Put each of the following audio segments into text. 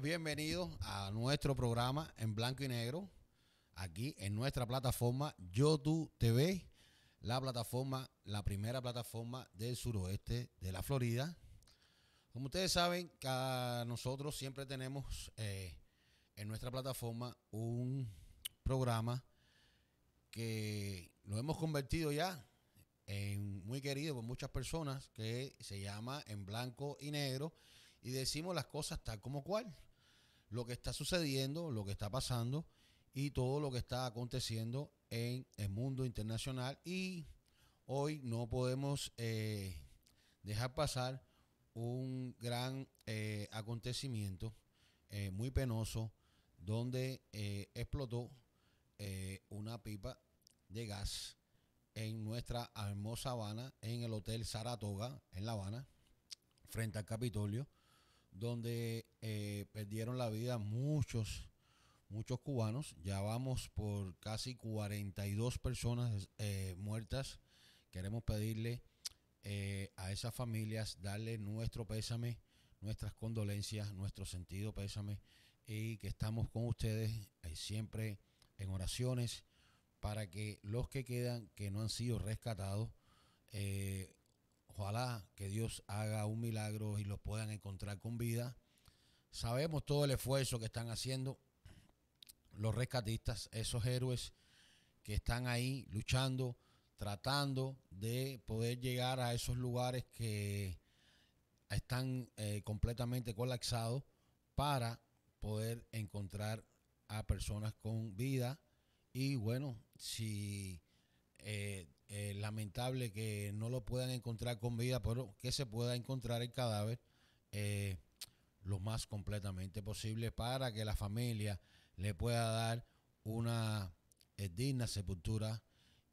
bienvenidos a nuestro programa en blanco y negro, aquí en nuestra plataforma YouTube TV, la plataforma, la primera plataforma del suroeste de la Florida. Como ustedes saben, nosotros siempre tenemos eh, en nuestra plataforma un programa que lo hemos convertido ya en muy querido por muchas personas, que se llama En Blanco y Negro y decimos las cosas tal como cual, lo que está sucediendo, lo que está pasando y todo lo que está aconteciendo en el mundo internacional. Y hoy no podemos eh, dejar pasar un gran eh, acontecimiento eh, muy penoso donde explotó una pipa de gas en nuestra hermosa Habana, en el Hotel Saratoga, en La Habana, frente al Capitolio donde eh, perdieron la vida muchos, muchos cubanos. Ya vamos por casi 42 personas eh, muertas. Queremos pedirle eh, a esas familias darle nuestro pésame, nuestras condolencias, nuestro sentido pésame y que estamos con ustedes siempre en oraciones para que los que quedan, que no han sido rescatados, eh, Ojalá que Dios haga un milagro y los puedan encontrar con vida. Sabemos todo el esfuerzo que están haciendo los rescatistas, esos héroes que están ahí luchando, tratando de poder llegar a esos lugares que están eh, completamente colapsados para poder encontrar a personas con vida. Y bueno, si eh, eh, lamentable que no lo puedan encontrar con vida, pero que se pueda encontrar el cadáver eh, lo más completamente posible para que la familia le pueda dar una eh, digna sepultura.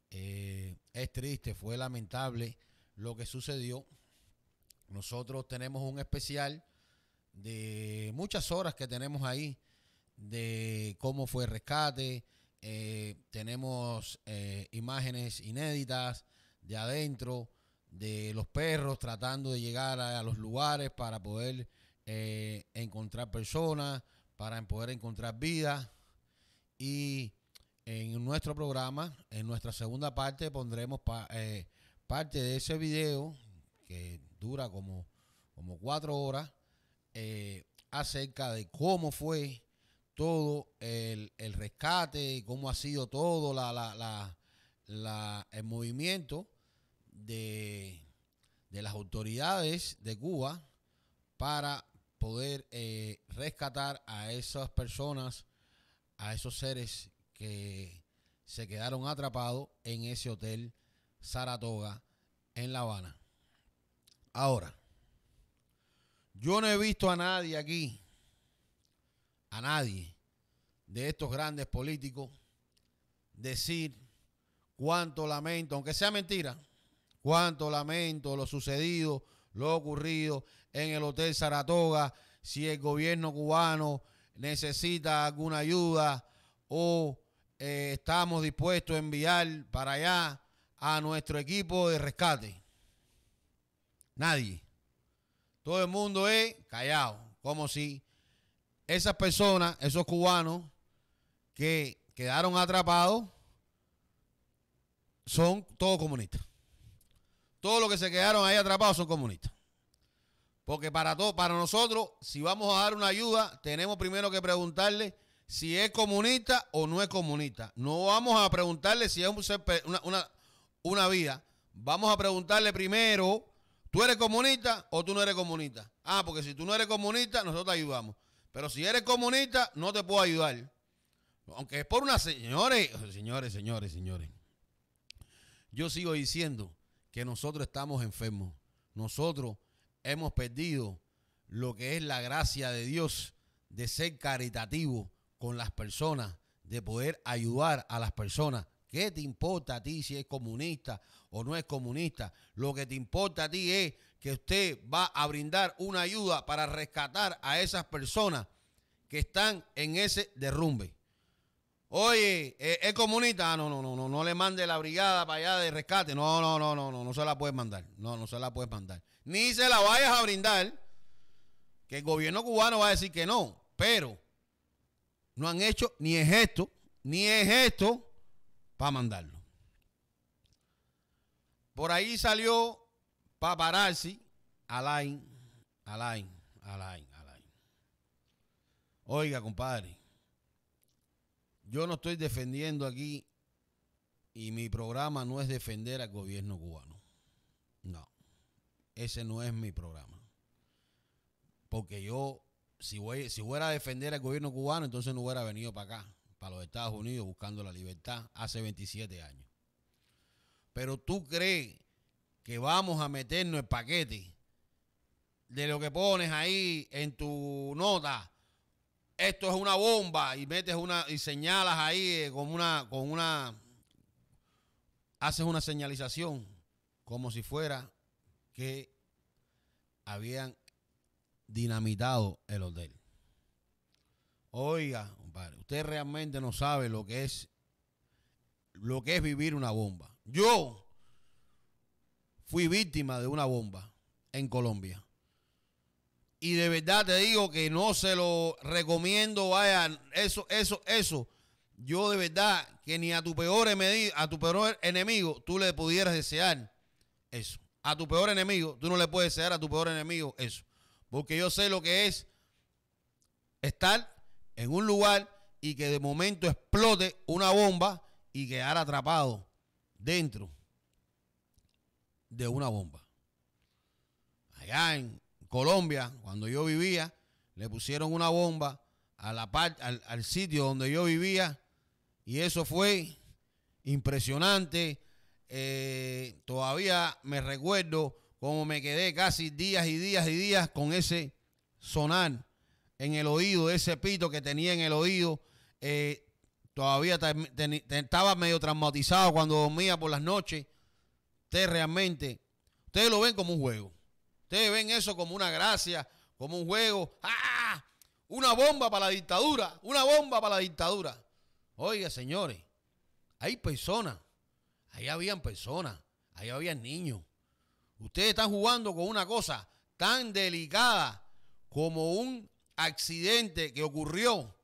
es triste, fue lamentable lo que sucedió. Nosotros tenemos un especial de muchas horas que tenemos ahí de cómo fue el rescate, eh, tenemos eh, imágenes inéditas de adentro de los perros tratando de llegar a, los lugares para poder eh, encontrar personas, para poder encontrar vida. Y en nuestro programa, en nuestra segunda parte, pondremos parte de ese video que dura como, como cuatro horas acerca de cómo fue todo el, rescate y cómo ha sido todo la, la, el movimiento de, las autoridades de Cuba para poder eh, rescatar a esas personas, a esos seres que se quedaron atrapados en ese hotel Saratoga en La Habana. Ahora, yo no he visto a nadie aquí a nadie de estos grandes políticos decir cuánto lamento, aunque sea mentira, cuánto lamento lo sucedido, lo ocurrido en el Hotel Saratoga, si el gobierno cubano necesita alguna ayuda o eh, estamos dispuestos a enviar para allá a nuestro equipo de rescate. Nadie. Todo el mundo es callado, como si esas personas, esos cubanos que quedaron atrapados, son todos comunistas. Todos los que se quedaron ahí atrapados son comunistas. Porque para todo, para nosotros, si vamos a dar una ayuda, tenemos primero que preguntarle si es comunista o no es comunista. No vamos a preguntarle si es una, una vida. Vamos a preguntarle primero, ¿tú eres comunista o tú no eres comunista? Ah, porque si tú no eres comunista, nosotros te ayudamos. Pero si eres comunista, no te puedo ayudar. Aunque es por unas Señores, señores, señores, señores. Yo sigo diciendo que nosotros estamos enfermos. Nosotros hemos perdido lo que es la gracia de Dios de ser caritativo con las personas, de poder ayudar a las personas. ¿Qué te importa a ti si es comunista o no es comunista? Lo que te importa a ti es que usted va a brindar una ayuda para rescatar a esas personas que están en ese derrumbe. Oye, es comunista, ah, no, no, no, no, no le mande la brigada para allá de rescate, no, no, no, no, no, no se la puedes mandar, no, no se la puede mandar. Ni se la vayas a brindar, que el gobierno cubano va a decir que no, pero no han hecho ni es esto, ni es esto para mandarlo. Por ahí salió Paparazzi, Alain, Alain, Alain, Alain. Oiga, compadre, yo no estoy defendiendo aquí y mi programa no es defender al gobierno cubano. No, ese no es mi programa. Porque yo, si, voy, si fuera a defender al gobierno cubano, entonces no hubiera venido para acá, para los Estados Unidos, buscando la libertad hace 27 años. Pero tú crees que vamos a meternos el paquete de lo que pones ahí en tu nota. Esto es una bomba y metes una y señalas ahí eh, con una con una haces una señalización como si fuera que habían dinamitado el hotel. Oiga, compadre, usted realmente no sabe lo que es lo que es vivir una bomba. Yo fui víctima de una bomba en Colombia. Y de verdad te digo que no se lo recomiendo, vaya, eso, eso, eso. Yo de verdad que ni a tu peor a tu peor enemigo, tú le pudieras desear eso. A tu peor enemigo, tú no le puedes desear a tu peor enemigo eso. Porque yo sé lo que es estar en un lugar y que de momento explote una bomba y quedar atrapado dentro de una bomba. Allá en Colombia, cuando yo vivía, le pusieron una bomba a la al, sitio donde yo vivía y eso fue impresionante. Eh, todavía me recuerdo cómo me quedé casi días y días y días con ese sonar en el oído, ese pito que tenía en el oído. Eh, todavía estaba medio traumatizado cuando dormía por las noches ustedes realmente, ustedes lo ven como un juego. Ustedes ven eso como una gracia, como un juego. ¡Ah! Una bomba para la dictadura, una bomba para la dictadura. Oiga, señores, hay personas, ahí habían personas, ahí habían niños. Ustedes están jugando con una cosa tan delicada como un accidente que ocurrió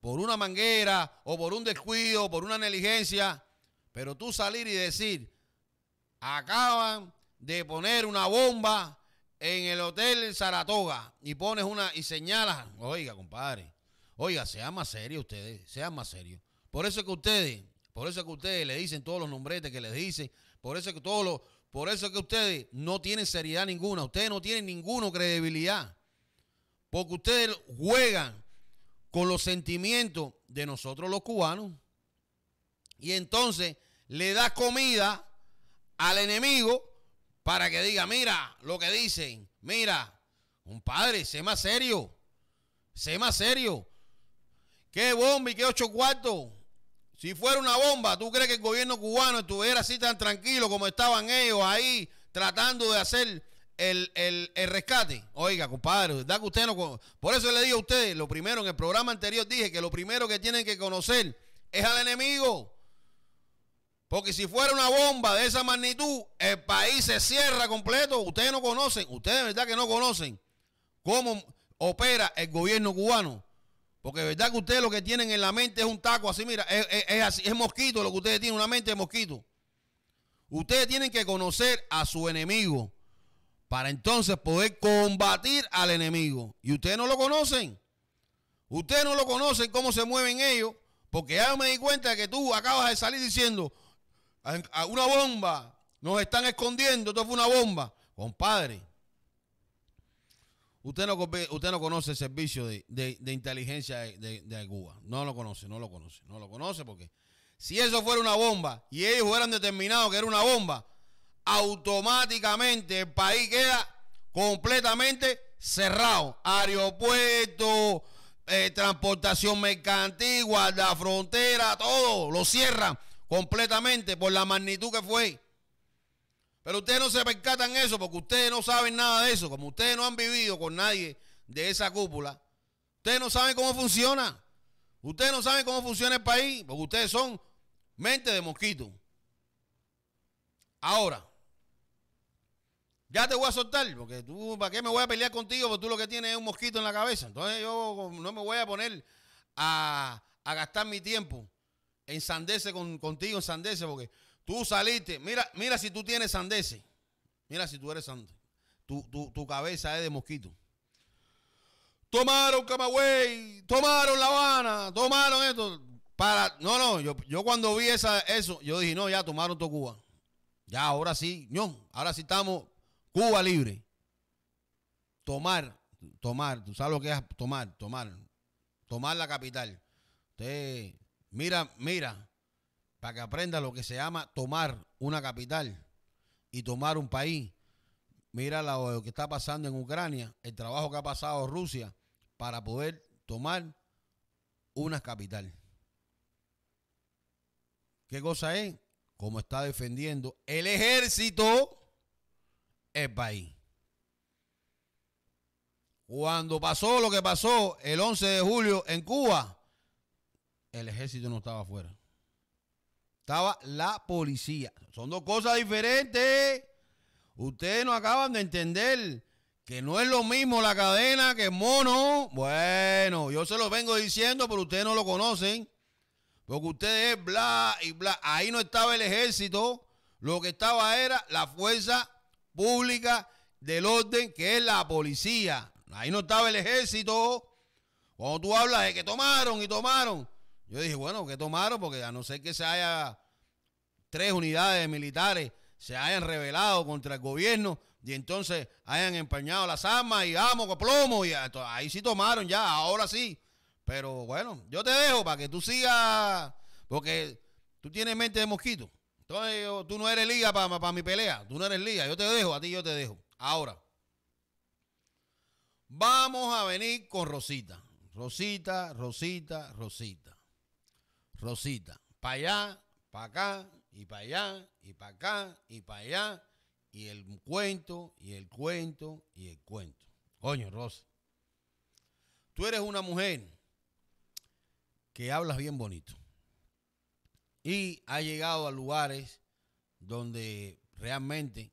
por una manguera o por un descuido, por una negligencia, pero tú salir y decir, acaban de poner una bomba en el hotel Saratoga y pones una y señalas, oiga, compadre, oiga, sea más serio ustedes, sean más serios. Por eso es que ustedes, por eso es que ustedes le dicen todos los nombretes que les dicen, por eso es que todos los, por eso que ustedes no tienen seriedad ninguna, ustedes no tienen ninguna credibilidad. Porque ustedes juegan con los sentimientos de nosotros los cubanos. Y entonces le das comida al enemigo para que diga, mira lo que dicen, mira, compadre, sé más serio, sé más serio. ¿Qué bomba y qué ocho cuartos? Si fuera una bomba, ¿tú crees que el gobierno cubano estuviera así tan tranquilo como estaban ellos ahí tratando de hacer el, el, el rescate? Oiga, compadre, ¿verdad que usted no... Por eso le digo a ustedes, lo primero, en el programa anterior dije que lo primero que tienen que conocer es al enemigo. Porque si fuera una bomba de esa magnitud, el país se cierra completo. Ustedes no conocen, ustedes de verdad que no conocen cómo opera el gobierno cubano. Porque de verdad que ustedes lo que tienen en la mente es un taco así, mira, es, así, es mosquito lo que ustedes tienen, una mente de mosquito. Ustedes tienen que conocer a su enemigo para entonces poder combatir al enemigo. Y ustedes no lo conocen. Ustedes no lo conocen cómo se mueven ellos. Porque ya me di cuenta que tú acabas de salir diciendo, a una bomba. Nos están escondiendo. Esto fue una bomba. Compadre. Usted no, usted no conoce el servicio de, inteligencia de, de, Cuba. No lo conoce, no lo conoce. No lo conoce porque si eso fuera una bomba y ellos hubieran determinado que era una bomba, automáticamente el país queda completamente cerrado. Aeropuerto, eh, transportación mercantil, guarda frontera, todo lo cierran completamente por la magnitud que fue. Pero ustedes no se percatan eso porque ustedes no saben nada de eso. Como ustedes no han vivido con nadie de esa cúpula, ustedes no saben cómo funciona. Ustedes no saben cómo funciona el país porque ustedes son mente de mosquito. Ahora, ya te voy a soltar porque tú, ¿para qué me voy a pelear contigo? Porque tú lo que tienes es un mosquito en la cabeza. Entonces yo no me voy a poner a gastar mi tiempo ensandece con, contigo, ensandece, porque tú saliste. Mira, mira si tú tienes sandece. Mira si tú eres sandece. Tu, cabeza es de mosquito. Tomaron Camagüey, tomaron La Habana, tomaron esto. Para, no, no, yo, yo cuando vi eso, yo dije, no, ya tomaron todo Cuba. Ya, ahora sí, no, ahora sí estamos Cuba libre. Tomar, tomar, tú sabes lo que es tomar, tomar, tomar la capital. Usted Mira, mira, para que aprenda lo que se llama tomar una capital y tomar un país. Mira lo que está pasando en Ucrania, el trabajo que ha pasado Rusia para poder tomar una capital. ¿Qué cosa es? Como está defendiendo el ejército el país. Cuando pasó lo que pasó el 11 de julio en Cuba, el ejército no estaba afuera. Estaba la policía. Son dos cosas diferentes. Ustedes no acaban de entender que no es lo mismo la cadena que mono. Bueno, yo se lo vengo diciendo, pero ustedes no lo conocen. Porque ustedes bla y bla. Ahí no estaba el ejército. Lo que estaba era la fuerza pública del orden, que es la policía. Ahí no estaba el ejército. Cuando tú hablas de que tomaron y tomaron, yo dije, bueno, ¿qué tomaron? Porque a no ser que se haya tres unidades militares se hayan rebelado contra el gobierno y entonces hayan empañado las armas y vamos con plomo y ahí sí tomaron ya, ahora sí. Pero bueno, yo te dejo para que tú sigas, porque tú tienes mente de mosquito. Entonces tú no eres liga para, para mi pelea, tú no eres liga, yo te dejo, a ti yo te dejo. Ahora, vamos a venir con Rosita, Rosita, Rosita, Rosita. Rosita, para allá, para acá, y para allá, y para acá, y para allá, y el cuento, y el cuento, y el cuento. Coño, Rosa, tú eres una mujer que hablas bien bonito y ha llegado a lugares donde realmente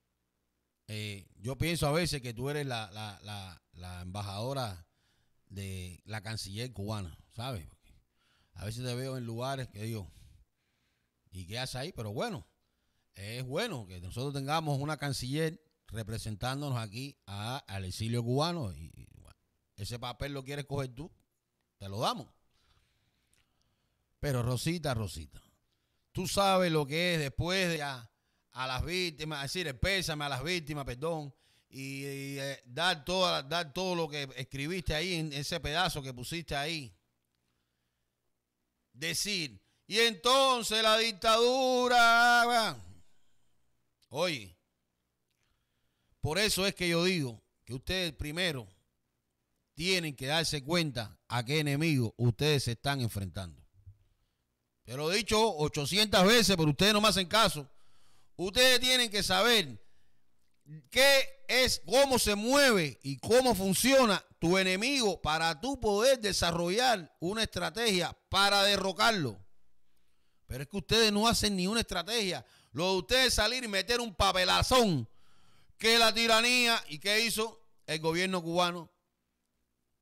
eh, yo pienso a veces que tú eres la, embajadora de la canciller cubana, ¿sabes? A veces te veo en lugares que digo, ¿y qué haces ahí? Pero bueno, es bueno que nosotros tengamos una canciller representándonos aquí a, al exilio cubano. Y, ese papel lo quieres coger tú, te lo damos. Pero Rosita, Rosita, tú sabes lo que es después de a, las víctimas, decir, pésame a las víctimas, perdón, y, eh, dar, toda, dar todo lo que escribiste ahí, en ese pedazo que pusiste ahí, decir, y entonces la dictadura... Oye, por eso es que yo digo que ustedes primero tienen que darse cuenta a qué enemigo ustedes se están enfrentando. pero lo he dicho 800 veces, pero ustedes no me hacen caso. Ustedes tienen que saber qué es, cómo se mueve y cómo funciona tu enemigo para tú poder desarrollar una estrategia para derrocarlo. Pero es que ustedes no hacen ni una estrategia. Lo de ustedes salir y meter un papelazón que la tiranía y qué hizo el gobierno cubano.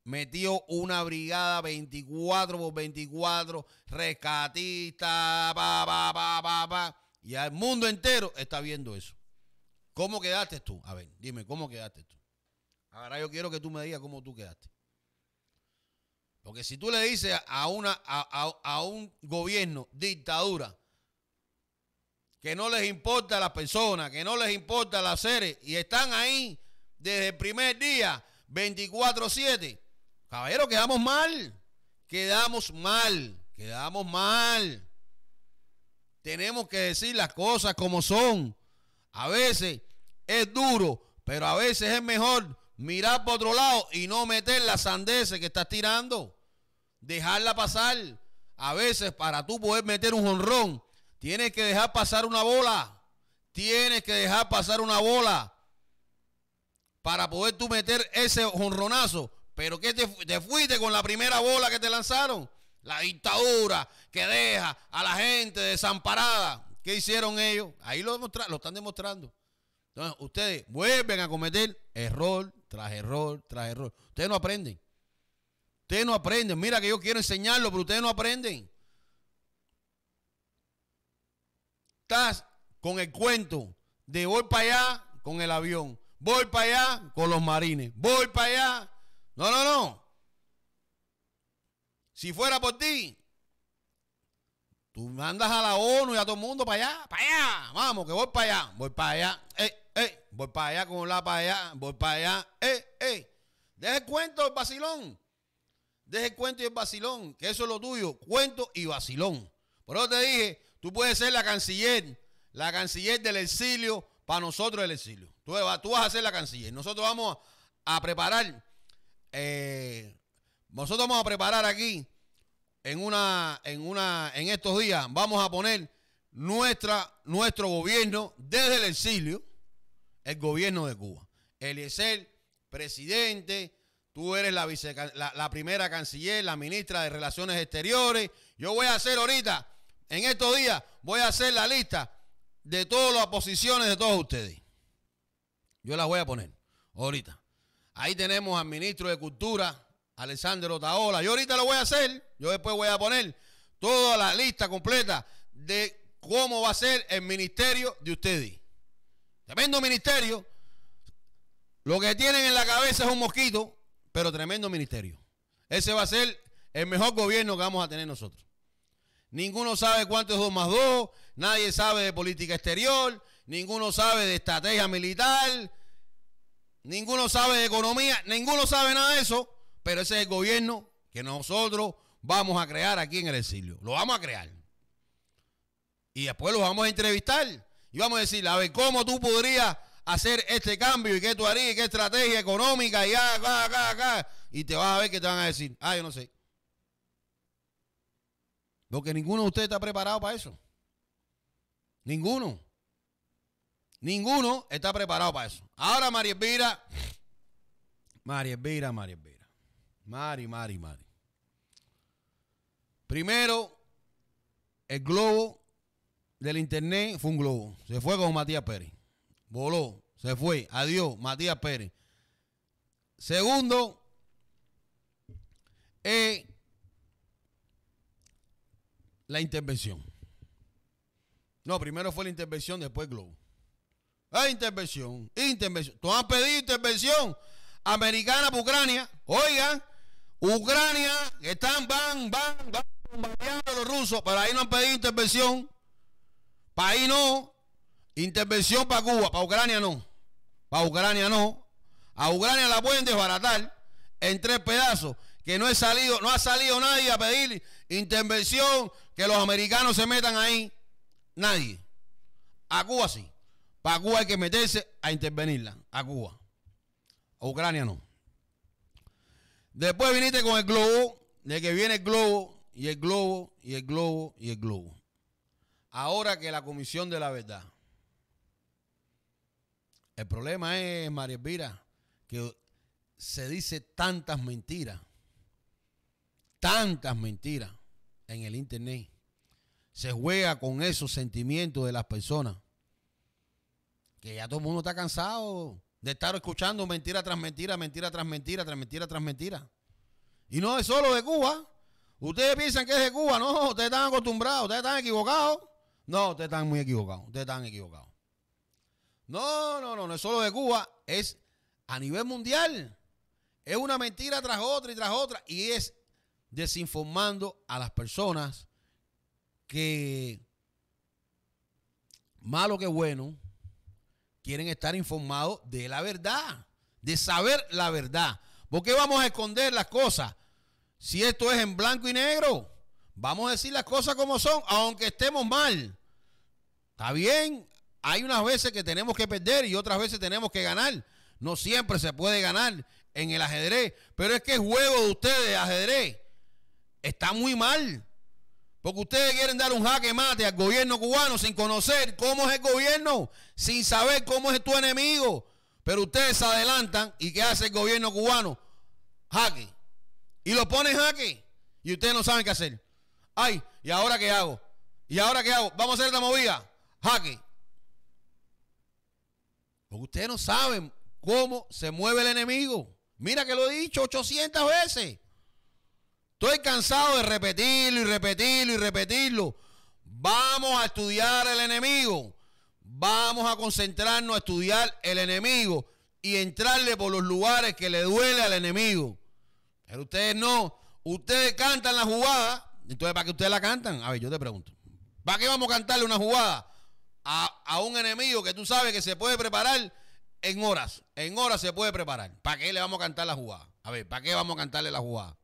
Metió una brigada 24 por 24, rescatista, pa, pa, pa, pa, pa. Y al mundo entero está viendo eso. ¿Cómo quedaste tú? A ver, dime, ¿cómo quedaste tú? Ahora yo quiero que tú me digas cómo tú quedaste. Porque si tú le dices a, una, a, un gobierno dictadura que no les importa a las personas, que no les importa las seres y están ahí desde el primer día 24-7, caballero, quedamos mal. Quedamos mal. Quedamos mal. Tenemos que decir las cosas como son. A veces es duro, pero a veces es mejor mirar por otro lado y no meter la sandesa que estás tirando. Dejarla pasar. A veces para tú poder meter un jonrón, tienes que dejar pasar una bola. Tienes que dejar pasar una bola para poder tú meter ese jonronazo. Pero que te, fuiste con la primera bola que te lanzaron. La dictadura que deja a la gente desamparada. ¿Qué hicieron ellos? Ahí lo, lo están demostrando. Entonces, ustedes vuelven a cometer error tras error, tras error. Ustedes no aprenden. Ustedes no aprenden. Mira que yo quiero enseñarlo, pero ustedes no aprenden. Estás con el cuento de voy para allá con el avión, voy para allá con los marines, voy para allá. No, no, no. Si fuera por ti, tú mandas a la ONU y a todo el mundo para allá, para allá. Vamos, que voy para allá, voy para allá. Eh ey, voy para allá con la para allá, voy para allá, ey, Deje el cuento el vacilón. Deje el cuento y el vacilón, que eso es lo tuyo, cuento y vacilón. Por eso te dije, tú puedes ser la canciller, la canciller del exilio, para nosotros el exilio. Tú, tú vas a ser la canciller. Nosotros vamos a preparar, eh, nosotros vamos a preparar aquí, en una, en una, en estos días, vamos a poner nuestra, nuestro gobierno desde el exilio el gobierno de Cuba. el presidente, tú eres la, primera canciller, la ministra de Relaciones Exteriores. Yo voy a hacer ahorita, en estos días, voy a hacer la lista de todas las posiciones de todos ustedes. Yo las voy a poner ahorita. Ahí tenemos al ministro de Cultura, Alessandro Taola Yo ahorita lo voy a hacer. Yo después voy a poner toda la lista completa de cómo va a ser el ministerio de ustedes. Tremendo ministerio. Lo que tienen en la cabeza es un mosquito, pero tremendo ministerio. Ese va a ser el mejor gobierno que vamos a tener nosotros. Ninguno sabe cuánto es 2 más 2, nadie sabe de política exterior, ninguno sabe de estrategia militar, ninguno sabe de economía, ninguno sabe nada de eso, pero ese es el gobierno que nosotros vamos a crear aquí en el exilio. Lo vamos a crear. Y después los vamos a entrevistar y vamos a decirle, a ver, ¿cómo tú podrías hacer este cambio? ¿Y qué tú harías? ¿Y qué estrategia económica? Y ah, Y te vas a ver qué te van a decir. Ah, yo no sé. Porque ninguno de ustedes está preparado para eso. Ninguno. Ninguno está preparado para eso. Ahora María Elvira. María Elvira, María Elvira. Mari, Mari, Mari. Primero, el globo del internet fue un globo. Se fue con Matías Pérez. Voló, se fue. Adiós, Matías Pérez. Segundo, eh, la intervención. No, primero fue la intervención, después globo. la ah, intervención, intervención. Tú has pedido intervención americana para Ucrania. Oigan, Ucrania, están, van, van, van bombardeando a los rusos, pero ahí no han pedido intervención país no. Intervención para Cuba, para Ucrania no. Para Ucrania no. A Ucrania la pueden desbaratar en tres pedazos. Que no he salido, no ha salido nadie a pedir intervención, que los americanos se metan ahí. Nadie. A Cuba sí. Para Cuba hay que meterse a intervenirla. A Cuba. A Ucrania no. Después viniste con el globo, de que viene el globo, y el globo, y el globo, y el globo ahora que la Comisión de la Verdad. El problema es, María Elvira, que se dice tantas mentiras, tantas mentiras en el Internet. Se juega con esos sentimientos de las personas. Que ya todo el mundo está cansado de estar escuchando mentira tras mentira, mentira tras mentira, tras mentira tras mentira. Y no es solo de Cuba. Ustedes piensan que es de Cuba, no, ustedes están acostumbrados, ustedes están equivocados. No, ustedes están muy equivocados. Ustedes están equivocados. No, no, no, no es solo de Cuba, es a nivel mundial. Es una mentira tras otra y tras otra. Y es desinformando a las personas que, malo que bueno, quieren estar informados de la verdad, de saber la verdad. ¿Por qué vamos a esconder las cosas si esto es en blanco y negro? Vamos a decir las cosas como son, aunque estemos mal. Está bien, hay unas veces que tenemos que perder y otras veces tenemos que ganar. No siempre se puede ganar en el ajedrez, pero es que el juego de ustedes, ajedrez, está muy mal. Porque ustedes quieren dar un jaque mate al gobierno cubano sin conocer cómo es el gobierno, sin saber cómo es tu enemigo. Pero ustedes se adelantan y ¿qué hace el gobierno cubano? Jaque. Y lo ponen jaque. Y ustedes no saben qué hacer. Ay, ¿y ahora qué hago? ¿Y ahora qué hago? Vamos a hacer la movida. Jaque. ustedes no saben cómo se mueve el enemigo. Mira que lo he dicho 800 veces. Estoy cansado de repetirlo y repetirlo y repetirlo. Vamos a estudiar el enemigo. Vamos a concentrarnos a estudiar el enemigo y entrarle por los lugares que le duele al enemigo. Pero ustedes no. Ustedes cantan la jugada entonces, ¿para qué ustedes la cantan? A ver, yo te pregunto. ¿Para qué vamos a cantarle una jugada a, un enemigo que tú sabes que se puede preparar en horas? En horas se puede preparar. ¿Para qué le vamos a cantar la jugada? A ver, ¿para qué vamos a cantarle la jugada?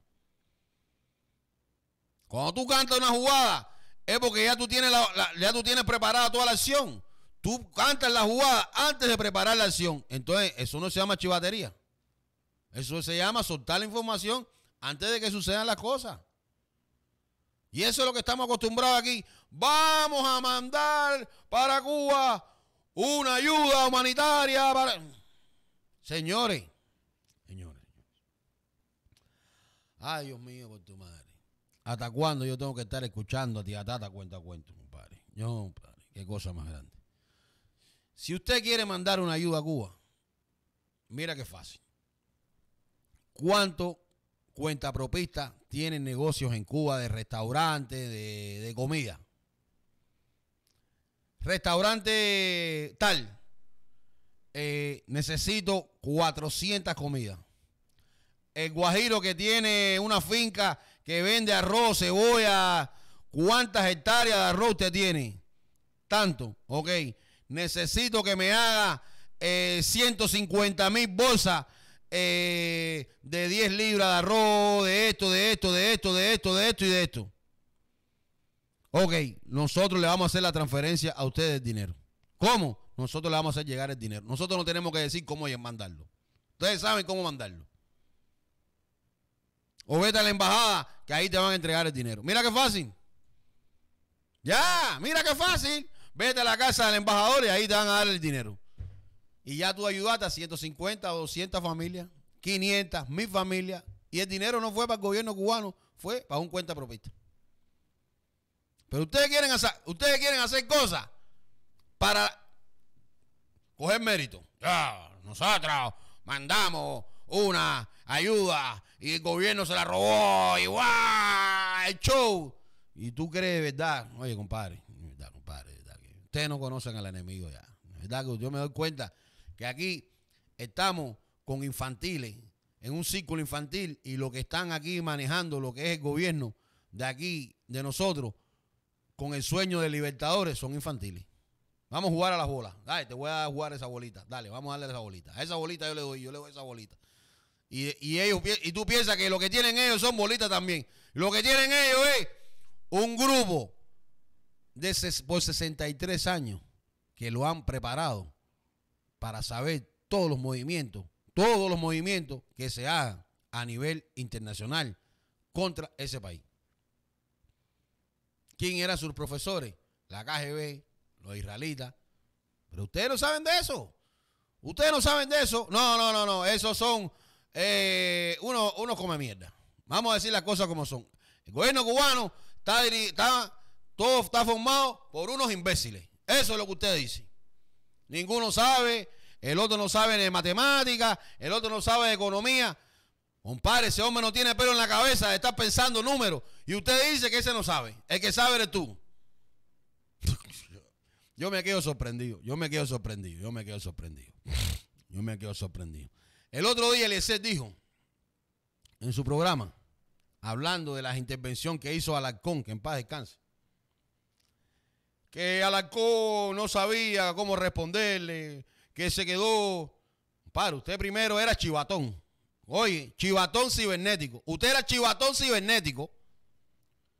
Cuando tú cantas una jugada, es porque ya tú tienes, ya tú tienes preparada toda la acción. Tú cantas la jugada antes de preparar la acción. Entonces, eso no se llama chivatería. Eso se llama soltar la información antes de que sucedan las cosas. Y eso es lo que estamos acostumbrados aquí. Vamos a mandar para Cuba una ayuda humanitaria para... Señores, señores, Ay, Dios mío, por tu madre. ¿Hasta cuándo yo tengo que estar escuchando a ti, a tata, cuenta, cuento, compadre? No padre, qué cosa más grande. Si usted quiere mandar una ayuda a Cuba, mira qué fácil. ¿Cuánto cuenta propista tienen negocios en Cuba de restaurantes, de, comida. Restaurante tal, eh, necesito 400 comidas. El guajiro que tiene una finca que vende arroz, cebolla, ¿cuántas hectáreas de arroz usted tiene? Tanto, ok. Necesito que me haga 150 eh, mil bolsas eh, de 10 libras de arroz, de esto, de esto, de esto, de esto, de esto y de esto. Ok, nosotros le vamos a hacer la transferencia a ustedes del dinero. ¿Cómo? Nosotros le vamos a hacer llegar el dinero. Nosotros no tenemos que decir cómo mandarlo. Ustedes saben cómo mandarlo. O vete a la embajada, que ahí te van a entregar el dinero. Mira qué fácil. Ya, mira qué fácil. Vete a la casa del embajador y ahí te van a dar el dinero. Y ya tú ayudaste a 150, 200 familias, 500, 1000 familias. Y el dinero no fue para el gobierno cubano, fue para un cuenta propista. Pero ustedes quieren hacer, ustedes quieren hacer cosas para coger mérito. Ya, nosotros mandamos una ayuda y el gobierno se la robó y ¡guau! el show. Y tú crees, ¿verdad? Oye, compadre, ¿verdad, compadre? ustedes no conocen al enemigo ya. ¿Verdad que yo me doy cuenta que aquí estamos con infantiles, en un círculo infantil, y lo que están aquí manejando, lo que es el gobierno de aquí, de nosotros, con el sueño de libertadores, son infantiles. Vamos a jugar a las bolas. Dale, te voy a jugar esa bolita. Dale, vamos a darle esa bolita. A esa bolita yo le doy, yo le doy esa bolita. Y, ellos, y tú piensas que lo que tienen ellos son bolitas también. Lo que tienen ellos es un grupo de por 63 años que lo han preparado para saber todos los movimientos, todos los movimientos que se hagan a nivel internacional contra ese país. ¿Quién eran sus profesores? La KGB, los israelitas. Pero ustedes no saben de eso. Ustedes no saben de eso. No, no, no, no. Esos son eh, uno, come mierda. Vamos a decir las cosas como son. El gobierno cubano está, todo está formado por unos imbéciles. Eso es lo que ustedes dicen Ninguno sabe, el otro no sabe de matemáticas, el otro no sabe de economía. Compadre, ese hombre no tiene pelo en la cabeza, está pensando números. Y usted dice que ese no sabe. El que sabe eres tú. Yo me quedo sorprendido. Yo me quedo sorprendido. Yo me quedo sorprendido. Yo me quedo sorprendido. El otro día el ese e dijo en su programa, hablando de las intervención que hizo Alarcón, que en paz descanse, que Alarcó no sabía cómo responderle, que se quedó. Para, usted primero era chivatón. Oye, chivatón cibernético. Usted era chivatón cibernético.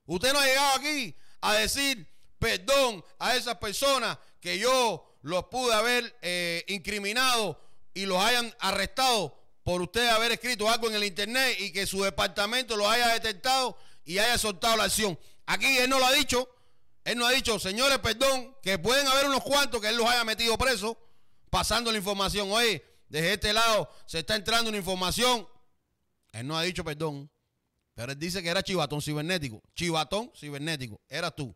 Usted no ha llegado aquí a decir perdón a esas personas que yo los pude haber eh, incriminado y los hayan arrestado por usted haber escrito algo en el internet y que su departamento los haya detectado y haya soltado la acción. Aquí él no lo ha dicho. Él no ha dicho, señores, perdón, que pueden haber unos cuantos que él los haya metido preso pasando la información. Oye, desde este lado se está entrando una información. Él no ha dicho perdón, pero él dice que era chivatón cibernético. Chivatón cibernético, era tú.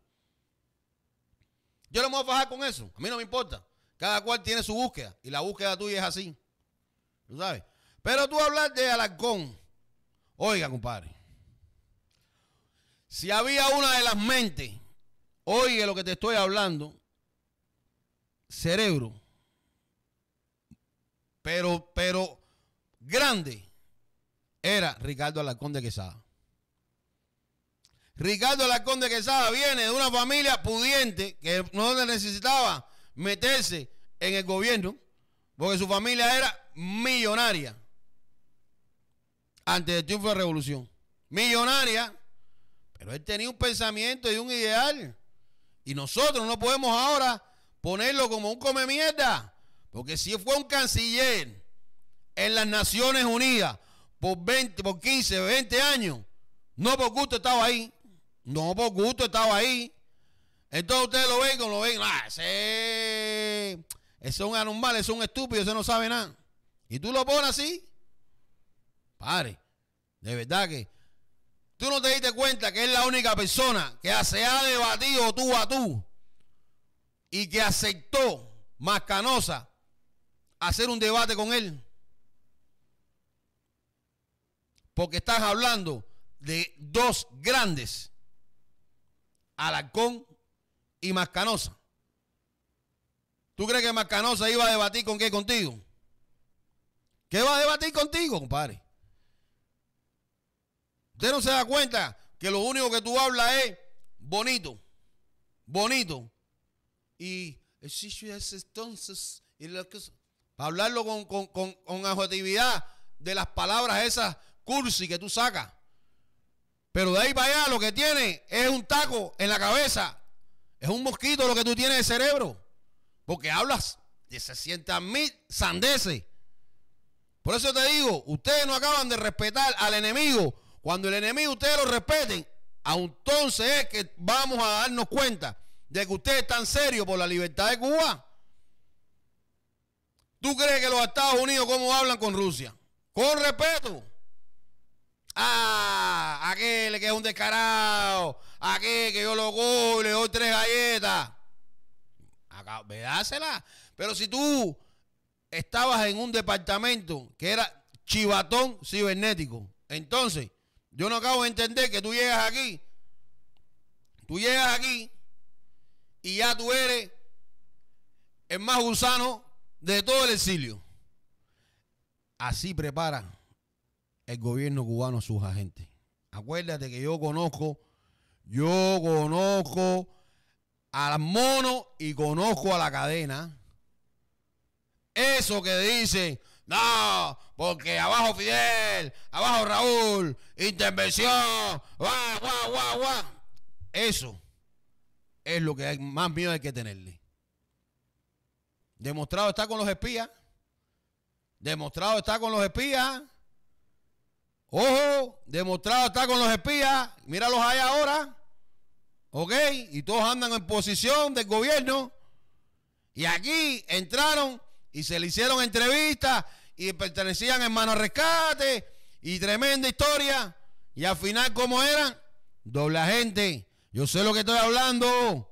Yo no me voy a fajar con eso, a mí no me importa. Cada cual tiene su búsqueda y la búsqueda tuya es así. ¿Tú sabes? Pero tú hablas de Alarcón. Oiga, compadre. Si había una de las mentes Oye lo que te estoy hablando, cerebro, pero, pero grande, era Ricardo Alarcón de Quesada. Ricardo Alarcón de Quesada viene de una familia pudiente que no necesitaba meterse en el gobierno porque su familia era millonaria antes del triunfo de la revolución. Millonaria, pero él tenía un pensamiento y un ideal y nosotros no podemos ahora ponerlo como un come mierda. Porque si fue un canciller en las Naciones Unidas por 20, por 15, 20 años, no por gusto estaba ahí. No por gusto estaba ahí. Entonces ustedes lo ven como lo ven. Ah, ese, es un anormal, es un estúpido, no sabe nada. Y tú lo pones así. Pare. De verdad que Tú no te diste cuenta que es la única persona que se ha debatido tú a tú y que aceptó Mascanosa hacer un debate con él. Porque estás hablando de dos grandes, Alarcón y Mascanosa. ¿Tú crees que Mascanosa iba a debatir con qué? Contigo. ¿Qué va a debatir contigo, compadre? Usted no se da cuenta que lo único que tú hablas es bonito, bonito. Y es entonces, y hablarlo con, con, de las palabras esas cursi que tú sacas. Pero de ahí para allá lo que tiene es un taco en la cabeza. Es un mosquito lo que tú tienes de cerebro. Porque hablas de 60 mil sandeces. Por eso te digo, ustedes no acaban de respetar al enemigo cuando el enemigo ustedes lo respeten, entonces es que vamos a darnos cuenta de que ustedes están serios por la libertad de Cuba. ¿Tú crees que los Estados Unidos cómo hablan con Rusia? Con respeto. Ah, aquel que es un descarado. Aquel que yo lo cojo y le doy tres galletas. Acá, Pero si tú estabas en un departamento que era chivatón cibernético, entonces yo no acabo de entender que tú llegas aquí. Tú llegas aquí y ya tú eres el más gusano de todo el exilio. Así prepara el gobierno cubano a sus agentes. Acuérdate que yo conozco, yo conozco al mono y conozco a la cadena. Eso que dice... No, porque abajo Fidel, abajo Raúl, intervención, guau, guau, guau, Eso es lo que más miedo hay que tenerle. Demostrado está con los espías. Demostrado está con los espías. Ojo, demostrado está con los espías. Míralos ahí ahora. ¿Ok? Y todos andan en posición del gobierno. Y aquí entraron y se le hicieron entrevistas y pertenecían a Hermano Rescate y tremenda historia. Y al final, ¿cómo eran? Doble agente. Yo sé lo que estoy hablando.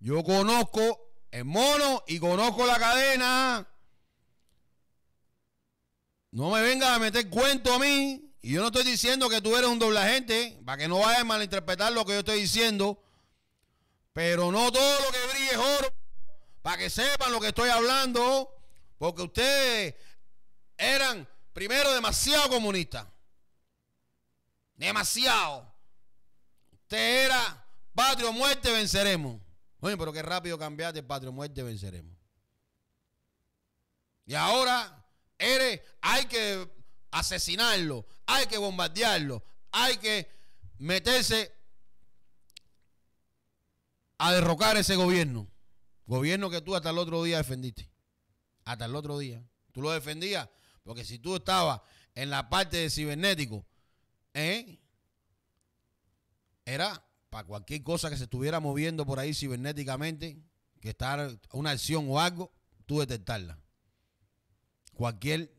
Yo conozco el mono y conozco la cadena. No me venga a meter cuento a mí. Y yo no estoy diciendo que tú eres un doble agente, para que no vayas a malinterpretar lo que yo estoy diciendo. Pero no todo lo que brille es oro, para que sepan lo que estoy hablando. Porque ustedes eran, primero, demasiado comunistas. Demasiado. Usted era patrio muerte, venceremos. Oye, pero qué rápido cambiaste, patrio muerte, venceremos. Y ahora hay que asesinarlo, hay que bombardearlo, hay que meterse a derrocar ese gobierno. Gobierno que tú hasta el otro día defendiste. Hasta el otro día. Tú lo defendías porque si tú estabas en la parte de cibernético, ¿eh? era para cualquier cosa que se estuviera moviendo por ahí cibernéticamente, que estar una acción o algo, tú detectarla. Cualquier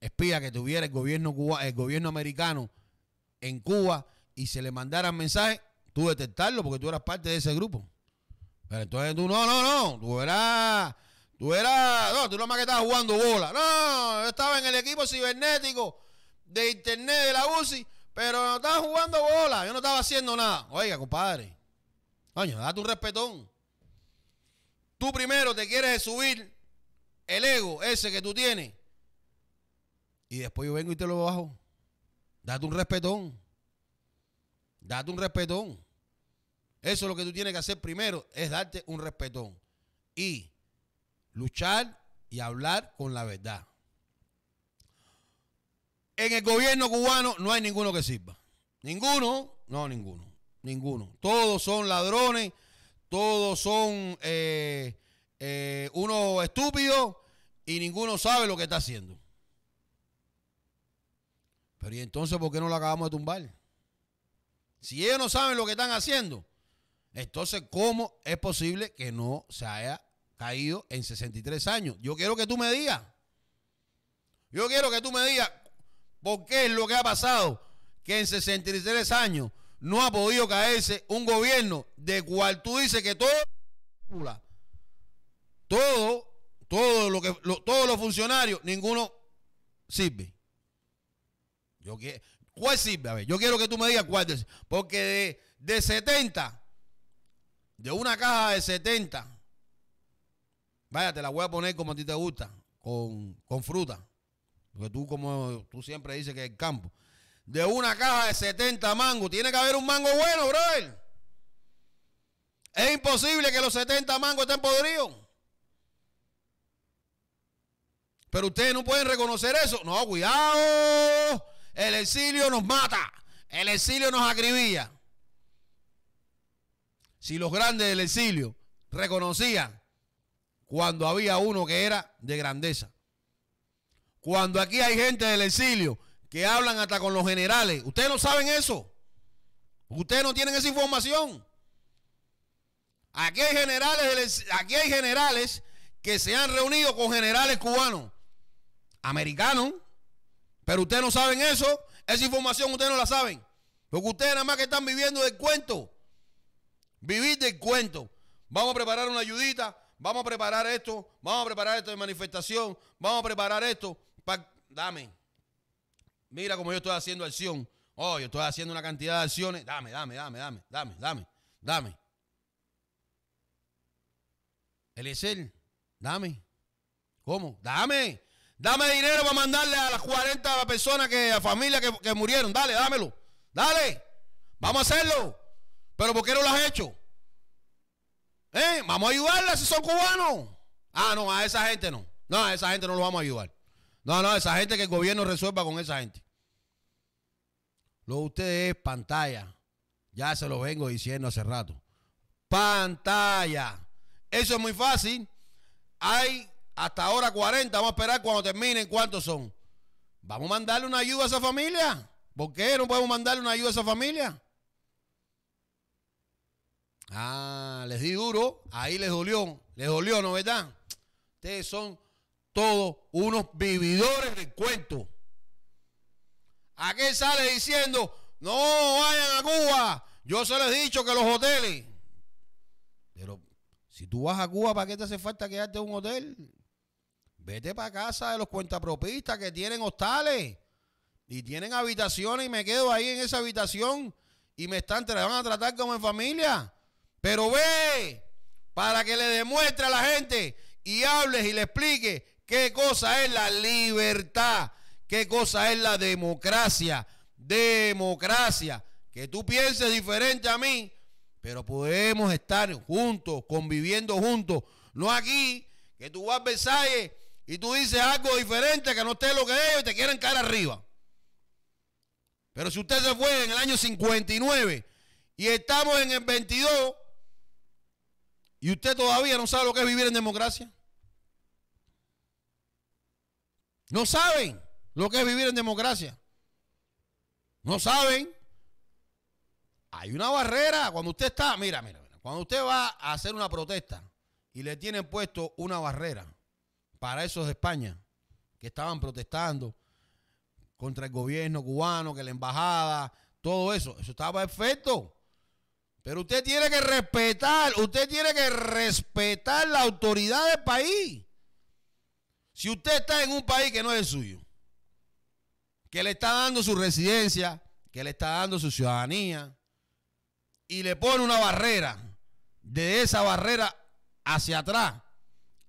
espía que tuviera el gobierno, el gobierno americano en Cuba y se le mandaran mensaje, tú detectarlo porque tú eras parte de ese grupo. Pero entonces tú, no, no, no, tú eras Tú eras, no, tú nomás que estabas jugando bola. No, yo estaba en el equipo cibernético de internet de la UCI, pero no estaba jugando bola. Yo no estaba haciendo nada. Oiga, compadre. Coño, date un respetón. Tú primero te quieres subir el ego ese que tú tienes. Y después yo vengo y te lo bajo. Date un respetón. Date un respetón. Eso es lo que tú tienes que hacer primero, es darte un respetón. Y luchar y hablar con la verdad. En el gobierno cubano no hay ninguno que sirva. Ninguno, no, ninguno, ninguno. Todos son ladrones, todos son eh, eh, uno estúpido y ninguno sabe lo que está haciendo. Pero ¿y entonces por qué no lo acabamos de tumbar? Si ellos no saben lo que están haciendo, entonces ¿cómo es posible que no se haya caído en 63 años. Yo quiero que tú me digas. Yo quiero que tú me digas por qué es lo que ha pasado que en 63 años no ha podido caerse un gobierno de cual tú dices que todo todo todo lo que todos los funcionarios ninguno sirve. Yo que ¿cuál sirve? A ver, yo quiero que tú me digas cuál porque de, de 70 de una caja de 70 Vaya, te la voy a poner como a ti te gusta, con, fruta. Porque tú, como tú siempre dices que es el campo. De una caja de 70 mangos, tiene que haber un mango bueno, brother. Es imposible que los 70 mangos estén podridos. Pero ustedes no pueden reconocer eso. No, cuidado. El exilio nos mata. El exilio nos acribilla. Si los grandes del exilio reconocían cuando había uno que era de grandeza. Cuando aquí hay gente del exilio que hablan hasta con los generales. Ustedes no saben eso. Ustedes no tienen esa información. Aquí hay generales, aquí hay generales que se han reunido con generales cubanos, americanos. Pero ustedes no saben eso. Esa información ustedes no la saben. Porque ustedes nada más que están viviendo del cuento. Vivir del cuento. Vamos a preparar una ayudita vamos a preparar esto, vamos a preparar esto de manifestación, vamos a preparar esto. dame. Mira como yo estoy haciendo acción. Oh, yo estoy haciendo una cantidad de acciones. Dame, dame, dame, dame, dame, dame, dame. Excel, dame. ¿Cómo? Dame. Dame dinero para mandarle a las 40 personas que, a familia que, que murieron. Dale, dámelo. Dale. Vamos a hacerlo. Pero ¿por qué no lo has hecho? ¿Eh? Vamos a ayudarle si son cubanos. Ah, no, a esa gente no. No, a esa gente no lo vamos a ayudar. No, no, a esa gente que el gobierno resuelva con esa gente. Lo de ustedes es pantalla. Ya se lo vengo diciendo hace rato. Pantalla. Eso es muy fácil. Hay hasta ahora 40. Vamos a esperar cuando terminen cuántos son. Vamos a mandarle una ayuda a esa familia. ¿Por qué no podemos mandarle una ayuda a esa familia? Ah, les di duro, ahí les dolió, les dolió, ¿no verdad? Ustedes son todos unos vividores de cuento. qué sale diciendo, no vayan a Cuba, yo se les he dicho que los hoteles. Pero si tú vas a Cuba, ¿para qué te hace falta quedarte en un hotel? Vete para casa de los cuentapropistas que tienen hostales y tienen habitaciones y me quedo ahí en esa habitación y me están, te van a tratar como en familia. Pero ve para que le demuestre a la gente y hables y le explique qué cosa es la libertad, qué cosa es la democracia. Democracia. Que tú pienses diferente a mí, pero podemos estar juntos, conviviendo juntos. No aquí, que tú vas a Versailles... y tú dices algo diferente que no esté lo que ellos y te quieren caer arriba. Pero si usted se fue en el año 59 y estamos en el 22, ¿Y usted todavía no sabe lo que es vivir en democracia? No saben lo que es vivir en democracia. No saben. Hay una barrera. Cuando usted está, mira, mira, mira. Cuando usted va a hacer una protesta y le tienen puesto una barrera para esos de España que estaban protestando contra el gobierno cubano, que la embajada, todo eso, eso estaba perfecto. Pero usted tiene que respetar, usted tiene que respetar la autoridad del país. Si usted está en un país que no es el suyo, que le está dando su residencia, que le está dando su ciudadanía, y le pone una barrera, de esa barrera hacia atrás,